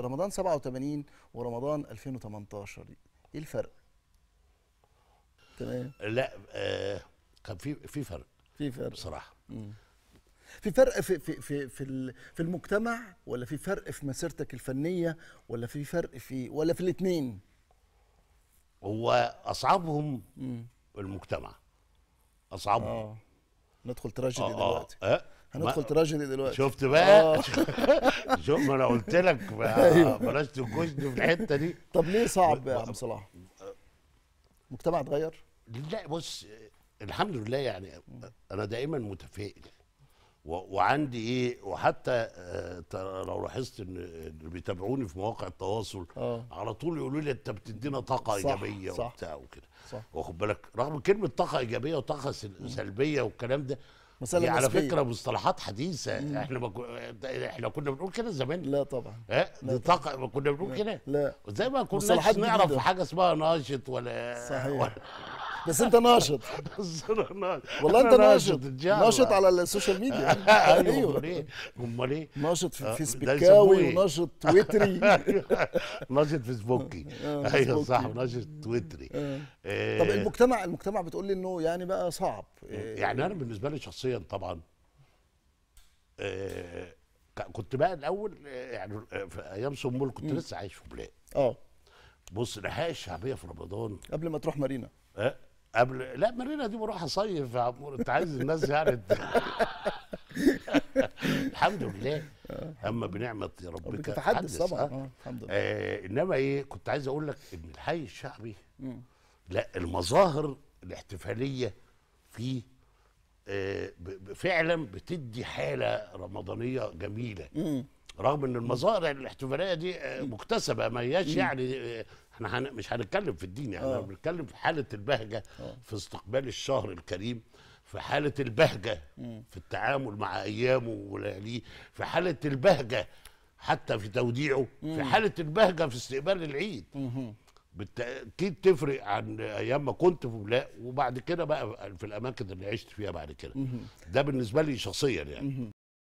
رمضان 87 ورمضان 2018 ايه الفرق؟ تمام لا آه كان في في فرق في فرق بصراحه في فرق في في في في, في المجتمع ولا في فرق في مسيرتك الفنيه ولا في فرق في ولا في الاثنين؟ هو اصعبهم مم. المجتمع اصعبهم آه. ندخل تراجيدي آه, آه. دلوقتي آه. هندخل تراجيدي دلوقتي شفت بقى آه. شوف ما انا قلت لك أيوه. بلاش تكشني في الحته دي طب ليه صعب يا عم صلاح؟ المجتمع اتغير؟ لا بص الحمد لله يعني انا دائما متفائل وعندي ايه وحتى آه، لو لاحظت ان اللي بيتابعوني في مواقع التواصل أوه. على طول يقولوا لي انت بتدينا طاقه صح ايجابيه صح وبتاع وكده واخد بالك رغم كلمه طاقه ايجابيه وطاقه سلبيه والكلام ده مسألة على فكره مصطلحات حديثه مم. احنا بكو... احنا كنا بنقول كده زمان لا طبعا ها دي طاقه كنا بنقول كده لا زي ما كنا نعرف حاجه اسمها ناشط ولا صحيح ولا بس انت ناشط بس انا ناشط والله انت ناشط ناشط على السوشيال ميديا ايوه, أيوه. إيه؟ امال ايه ناشط في آه، فيسبوكاوي وناشط تويتري ناشط فيسبوكي آه، ايوه صح ناشط تويتري آه. طب المجتمع المجتمع بتقول لي انه يعني بقى صعب يعني انا بالنسبه لي شخصيا طبعا كنت بقى الاول يعني في ايام سمول كنت لسه عايش في بلاد اه بص الحياه الشعبيه في رمضان قبل ما تروح مارينا أه؟ قبل لا مرينا دي بروح اصيف انت عايز الناس يعني الحمد لله اما بنعمه ربك تحدث طبعا آه. الحمد لله آه انما ايه كنت عايز اقول لك ان الحي الشعبي لا المظاهر الاحتفاليه فيه آه فعلا بتدي حاله رمضانيه جميله رغم ان المظاهر الاحتفاليه دي آه، مكتسبه ما هياش يعني آه، احنا هن... مش هنتكلم في الدين احنا يعني بنتكلم في حاله البهجه أوه. في استقبال الشهر الكريم في حالة البهجة في التعامل مع أيامه ولياليه في حالة البهجة حتى في توديعه في حالة البهجة في استقبال العيد بالتأكيد تفرق عن أيام ما كنت في ولاء وبعد كده بقى في الأماكن اللي عشت فيها بعد كده ده بالنسبة لي شخصيا يعني